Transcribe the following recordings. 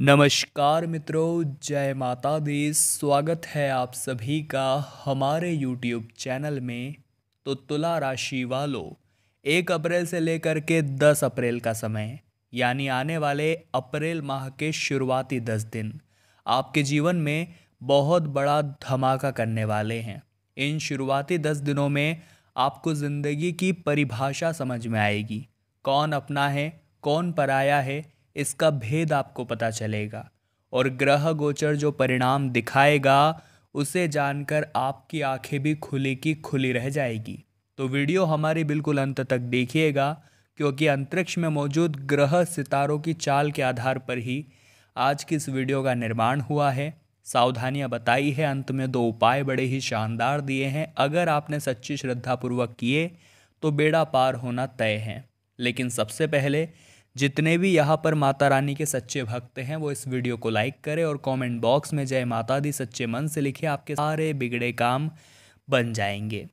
नमस्कार मित्रों जय माता दी स्वागत है आप सभी का हमारे यूट्यूब चैनल में तो तुला राशि वालों एक अप्रैल से लेकर के दस अप्रैल का समय यानी आने वाले अप्रैल माह के शुरुआती दस दिन आपके जीवन में बहुत बड़ा धमाका करने वाले हैं इन शुरुआती दस दिनों में आपको ज़िंदगी की परिभाषा समझ में आएगी कौन अपना है कौन पराया है इसका भेद आपको पता चलेगा और ग्रह गोचर जो परिणाम दिखाएगा उसे जानकर आपकी आंखें भी खुली की खुली रह जाएगी तो वीडियो हमारी बिल्कुल अंत तक देखिएगा क्योंकि अंतरिक्ष में मौजूद ग्रह सितारों की चाल के आधार पर ही आज की इस वीडियो का निर्माण हुआ है सावधानियां बताई है अंत में दो उपाय बड़े ही शानदार दिए हैं अगर आपने सच्ची श्रद्धापूर्वक किए तो बेड़ा पार होना तय है लेकिन सबसे पहले जितने भी यहाँ पर माता रानी के सच्चे भक्त हैं वो इस वीडियो को लाइक करें और कमेंट बॉक्स में जय माता दी सच्चे मन से लिखे आपके सारे बिगड़े काम बन जाएंगे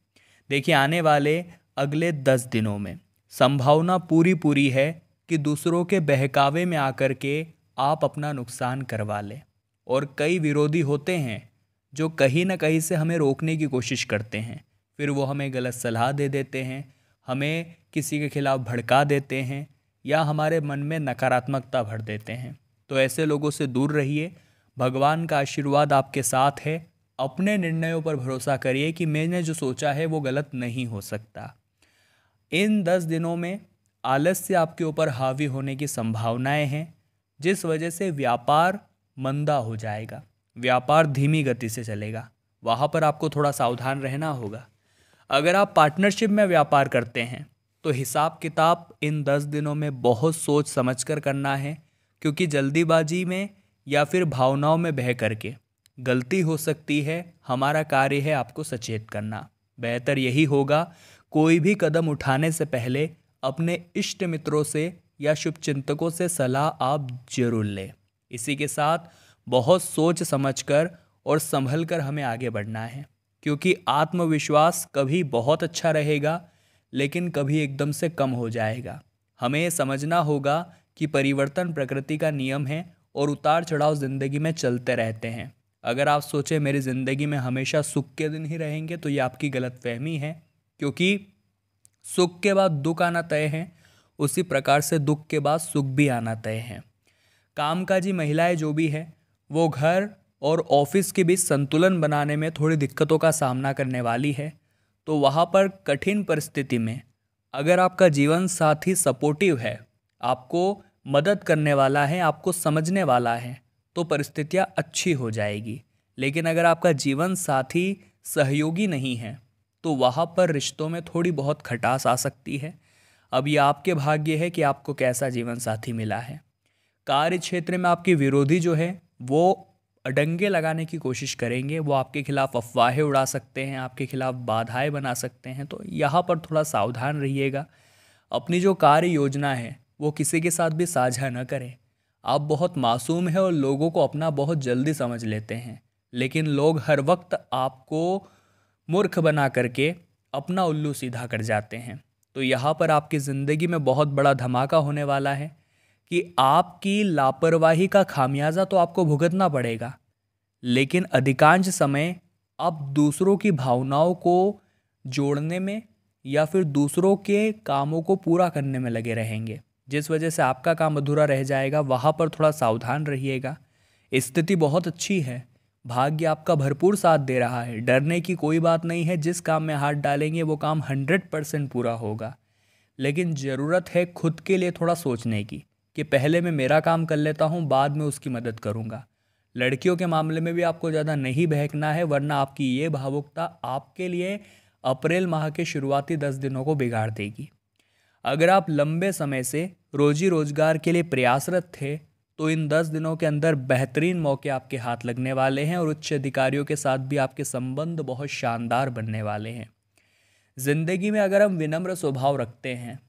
देखिए आने वाले अगले दस दिनों में संभावना पूरी पूरी है कि दूसरों के बहकावे में आकर के आप अपना नुकसान करवा लें और कई विरोधी होते हैं जो कहीं ना कहीं से हमें रोकने की कोशिश करते हैं फिर वो हमें गलत सलाह दे देते हैं हमें किसी के खिलाफ़ भड़का देते हैं या हमारे मन में नकारात्मकता भर देते हैं तो ऐसे लोगों से दूर रहिए भगवान का आशीर्वाद आपके साथ है अपने निर्णयों पर भरोसा करिए कि मैंने जो सोचा है वो गलत नहीं हो सकता इन दस दिनों में आलस्य आपके ऊपर हावी होने की संभावनाएं हैं जिस वजह से व्यापार मंदा हो जाएगा व्यापार धीमी गति से चलेगा वहाँ पर आपको थोड़ा सावधान रहना होगा अगर आप पार्टनरशिप में व्यापार करते हैं तो हिसाब किताब इन दस दिनों में बहुत सोच समझ कर करना है क्योंकि जल्दीबाजी में या फिर भावनाओं में बह करके गलती हो सकती है हमारा कार्य है आपको सचेत करना बेहतर यही होगा कोई भी कदम उठाने से पहले अपने इष्ट मित्रों से या शुभचिंतकों से सलाह आप जरूर लें इसी के साथ बहुत सोच समझकर और संभल कर हमें आगे बढ़ना है क्योंकि आत्मविश्वास कभी बहुत अच्छा रहेगा लेकिन कभी एकदम से कम हो जाएगा हमें समझना होगा कि परिवर्तन प्रकृति का नियम है और उतार चढ़ाव ज़िंदगी में चलते रहते हैं अगर आप सोचें मेरी ज़िंदगी में हमेशा सुख के दिन ही रहेंगे तो ये आपकी गलत फहमी है क्योंकि सुख के बाद दुख आना तय है उसी प्रकार से दुख के बाद सुख भी आना तय है कामकाजी महिलाएं जो भी है वो घर और ऑफिस के बीच संतुलन बनाने में थोड़ी दिक्कतों का सामना करने वाली है तो वहाँ पर कठिन परिस्थिति में अगर आपका जीवन साथी सपोर्टिव है आपको मदद करने वाला है आपको समझने वाला है तो परिस्थितियाँ अच्छी हो जाएगी लेकिन अगर आपका जीवन साथी सहयोगी नहीं है तो वहाँ पर रिश्तों में थोड़ी बहुत खटास आ सकती है अब ये आपके भाग्य है कि आपको कैसा जीवन साथी मिला है कार्य क्षेत्र में आपके विरोधी जो है वो डंगे लगाने की कोशिश करेंगे वो आपके खिलाफ अफवाहें उड़ा सकते हैं आपके खिलाफ बाधाएं बना सकते हैं तो यहाँ पर थोड़ा सावधान रहिएगा अपनी जो कार्य योजना है वो किसी के साथ भी साझा न करें आप बहुत मासूम हैं और लोगों को अपना बहुत जल्दी समझ लेते हैं लेकिन लोग हर वक्त आपको मूर्ख बना करके अपना उल्लू सीधा कर जाते हैं तो यहाँ पर आपकी ज़िंदगी में बहुत बड़ा धमाका होने वाला है कि आपकी लापरवाही का खामियाजा तो आपको भुगतना पड़ेगा लेकिन अधिकांश समय आप दूसरों की भावनाओं को जोड़ने में या फिर दूसरों के कामों को पूरा करने में लगे रहेंगे जिस वजह से आपका काम अधूरा रह जाएगा वहाँ पर थोड़ा सावधान रहिएगा स्थिति बहुत अच्छी है भाग्य आपका भरपूर साथ दे रहा है डरने की कोई बात नहीं है जिस काम में हाथ डालेंगे वो काम हंड्रेड परसेंट पूरा होगा लेकिन ज़रूरत है खुद के लिए थोड़ा सोचने की कि पहले मैं मेरा काम कर लेता हूँ बाद में उसकी मदद करूँगा लड़कियों के मामले में भी आपको ज़्यादा नहीं बहकना है वरना आपकी ये भावुकता आपके लिए अप्रैल माह के शुरुआती दस दिनों को बिगाड़ देगी अगर आप लंबे समय से रोजी रोजगार के लिए प्रयासरत थे तो इन दस दिनों के अंदर बेहतरीन मौके आपके हाथ लगने वाले हैं और उच्च अधिकारियों के साथ भी आपके संबंध बहुत शानदार बनने वाले हैं ज़िंदगी में अगर हम विनम्र स्वभाव रखते हैं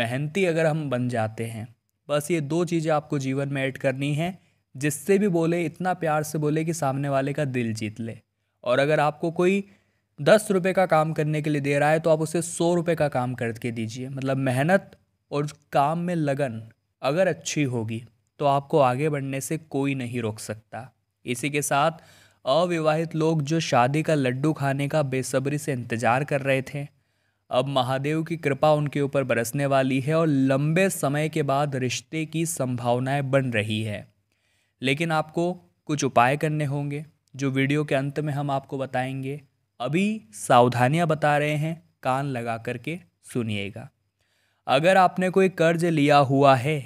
मेहनती अगर हम बन जाते हैं बस ये दो चीज़ें आपको जीवन में ऐड करनी है जिससे भी बोले इतना प्यार से बोले कि सामने वाले का दिल जीत ले और अगर आपको कोई दस रुपये का काम करने के लिए दे रहा है तो आप उसे सौ रुपये का काम करके दीजिए मतलब मेहनत और काम में लगन अगर अच्छी होगी तो आपको आगे बढ़ने से कोई नहीं रोक सकता इसी के साथ अविवाहित लोग जो शादी का लड्डू खाने का बेसब्री से इंतज़ार कर रहे थे अब महादेव की कृपा उनके ऊपर बरसने वाली है और लंबे समय के बाद रिश्ते की संभावनाएं बन रही है लेकिन आपको कुछ उपाय करने होंगे जो वीडियो के अंत में हम आपको बताएंगे अभी सावधानियां बता रहे हैं कान लगा करके सुनिएगा अगर आपने कोई कर्ज लिया हुआ है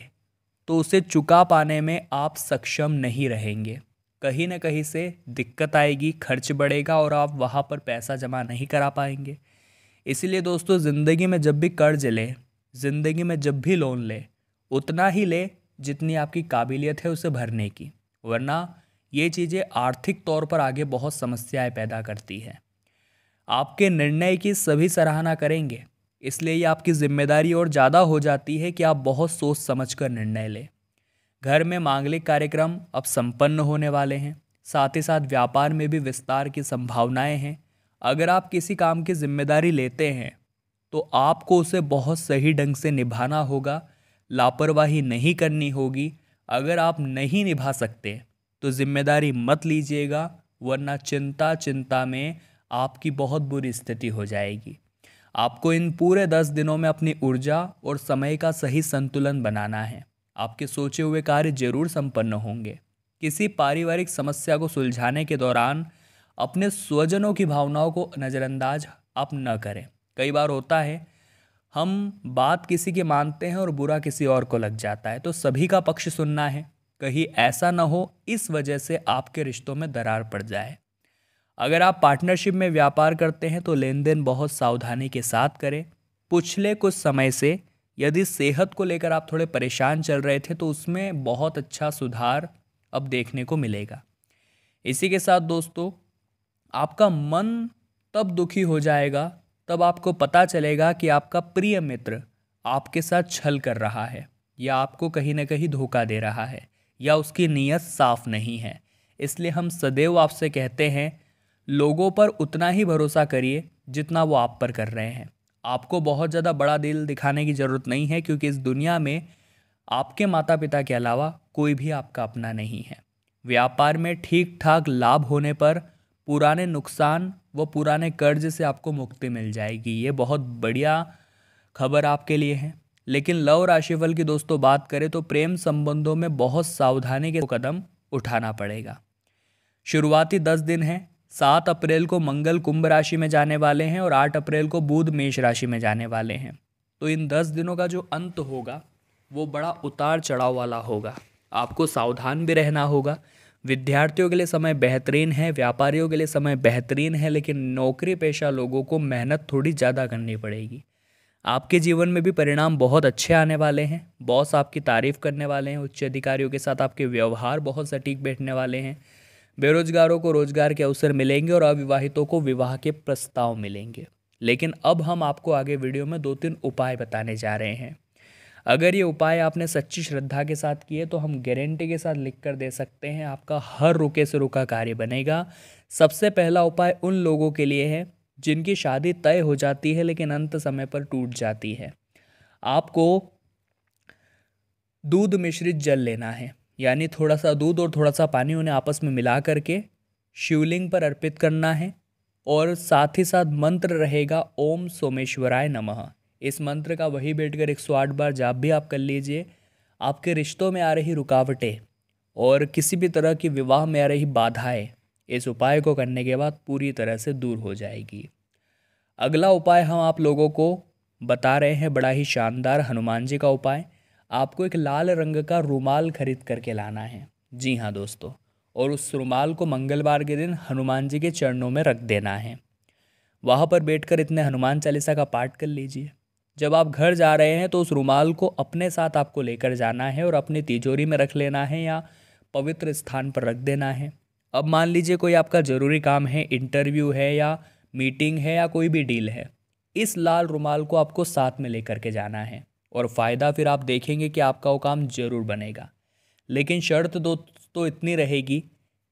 तो उसे चुका पाने में आप सक्षम नहीं रहेंगे कहीं ना कहीं से दिक्कत आएगी खर्च बढ़ेगा और आप वहाँ पर पैसा जमा नहीं करा पाएंगे इसीलिए दोस्तों ज़िंदगी में जब भी कर्ज लें ज़िंदगी में जब भी लोन लें उतना ही लें जितनी आपकी काबिलियत है उसे भरने की वरना ये चीज़ें आर्थिक तौर पर आगे बहुत समस्याएं पैदा करती है आपके निर्णय की सभी सराहना करेंगे इसलिए ये आपकी जिम्मेदारी और ज़्यादा हो जाती है कि आप बहुत सोच समझ कर निर्णय लें घर में मांगलिक कार्यक्रम अब संपन्न होने वाले हैं साथ ही साथ व्यापार में भी विस्तार की संभावनाएं हैं अगर आप किसी काम की जिम्मेदारी लेते हैं तो आपको उसे बहुत सही ढंग से निभाना होगा लापरवाही नहीं करनी होगी अगर आप नहीं निभा सकते तो जिम्मेदारी मत लीजिएगा वरना चिंता चिंता में आपकी बहुत बुरी स्थिति हो जाएगी आपको इन पूरे दस दिनों में अपनी ऊर्जा और समय का सही संतुलन बनाना है आपके सोचे हुए कार्य जरूर संपन्न होंगे किसी पारिवारिक समस्या को सुलझाने के दौरान अपने स्वजनों की भावनाओं को नज़रअंदाज आप न करें कई बार होता है हम बात किसी की मानते हैं और बुरा किसी और को लग जाता है तो सभी का पक्ष सुनना है कहीं ऐसा ना हो इस वजह से आपके रिश्तों में दरार पड़ जाए अगर आप पार्टनरशिप में व्यापार करते हैं तो लेन देन बहुत सावधानी के साथ करें पिछले कुछ समय से यदि सेहत को लेकर आप थोड़े परेशान चल रहे थे तो उसमें बहुत अच्छा सुधार अब देखने को मिलेगा इसी के साथ दोस्तों आपका मन तब दुखी हो जाएगा तब आपको पता चलेगा कि आपका प्रिय मित्र आपके साथ छल कर रहा है या आपको कहीं ना कहीं धोखा दे रहा है या उसकी नीयत साफ़ नहीं है इसलिए हम सदैव आपसे कहते हैं लोगों पर उतना ही भरोसा करिए जितना वो आप पर कर रहे हैं आपको बहुत ज़्यादा बड़ा दिल दिखाने की ज़रूरत नहीं है क्योंकि इस दुनिया में आपके माता पिता के अलावा कोई भी आपका अपना नहीं है व्यापार में ठीक ठाक लाभ होने पर पुराने नुकसान व पुराने कर्ज से आपको मुक्ति मिल जाएगी ये बहुत बढ़िया खबर आपके लिए है लेकिन लव राशिफल की दोस्तों बात करें तो प्रेम संबंधों में बहुत सावधानी के कदम उठाना पड़ेगा शुरुआती दस दिन हैं सात अप्रैल को मंगल कुंभ राशि में जाने वाले हैं और आठ अप्रैल को बुध मेष राशि में जाने वाले हैं तो इन दस दिनों का जो अंत होगा वो बड़ा उतार चढ़ाव वाला होगा आपको सावधान भी रहना होगा विद्यार्थियों के लिए समय बेहतरीन है व्यापारियों के लिए समय बेहतरीन है लेकिन नौकरी पेशा लोगों को मेहनत थोड़ी ज़्यादा करनी पड़ेगी आपके जीवन में भी परिणाम बहुत अच्छे आने वाले हैं बॉस आपकी तारीफ करने वाले हैं उच्च अधिकारियों के साथ आपके व्यवहार बहुत सटीक बैठने वाले हैं बेरोजगारों को रोजगार के अवसर मिलेंगे और अविवाहितों को विवाह के प्रस्ताव मिलेंगे लेकिन अब हम आपको आगे वीडियो में दो तीन उपाय बताने जा रहे हैं अगर ये उपाय आपने सच्ची श्रद्धा के साथ किए तो हम गारंटी के साथ लिख कर दे सकते हैं आपका हर रुके से रुका कार्य बनेगा सबसे पहला उपाय उन लोगों के लिए है जिनकी शादी तय हो जाती है लेकिन अंत समय पर टूट जाती है आपको दूध मिश्रित जल लेना है यानी थोड़ा सा दूध और थोड़ा सा पानी उन्हें आपस में मिला करके शिवलिंग पर अर्पित करना है और साथ ही साथ मंत्र रहेगा ओम सोमेश्वराय नमः इस मंत्र का वही बैठकर आठ बार जाप भी आप कर लीजिए आपके रिश्तों में आ रही रुकावटें और किसी भी तरह की विवाह में आ रही बाधाएं इस उपाय को करने के बाद पूरी तरह से दूर हो जाएगी अगला उपाय हम आप लोगों को बता रहे हैं बड़ा ही शानदार हनुमान जी का उपाय आपको एक लाल रंग का रुमाल खरीद करके लाना है जी हाँ दोस्तों और उस रुमाल को मंगलवार के दिन हनुमान जी के चरणों में रख देना है वहाँ पर बैठकर इतने हनुमान चालीसा का पाठ कर लीजिए जब आप घर जा रहे हैं तो उस रुमाल को अपने साथ आपको लेकर जाना है और अपनी तिजोरी में रख लेना है या पवित्र स्थान पर रख देना है अब मान लीजिए कोई आपका ज़रूरी काम है इंटरव्यू है या मीटिंग है या कोई भी डील है इस लाल रुमाल को आपको साथ में लेकर के जाना है और फ़ायदा फिर आप देखेंगे कि आपका वो काम ज़रूर बनेगा लेकिन शर्त दोस्तों इतनी रहेगी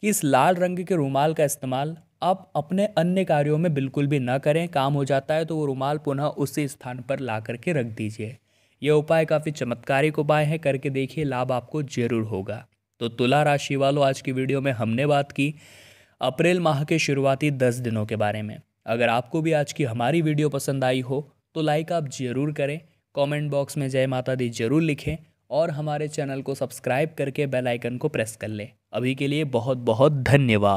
कि इस लाल रंग के रुमाल का इस्तेमाल आप अपने अन्य कार्यों में बिल्कुल भी ना करें काम हो जाता है तो वो रुमाल पुनः उसी स्थान पर ला करके रख दीजिए यह उपाय काफ़ी चमत्कारिक उपाय है करके देखिए लाभ आपको जरूर होगा तो तुला राशि वालों आज की वीडियो में हमने बात की अप्रैल माह के शुरुआती दस दिनों के बारे में अगर आपको भी आज की हमारी वीडियो पसंद आई हो तो लाइक आप ज़रूर करें कमेंट बॉक्स में जय माता दी ज़रूर लिखें और हमारे चैनल को सब्सक्राइब करके बेल आइकन को प्रेस कर लें अभी के लिए बहुत बहुत धन्यवाद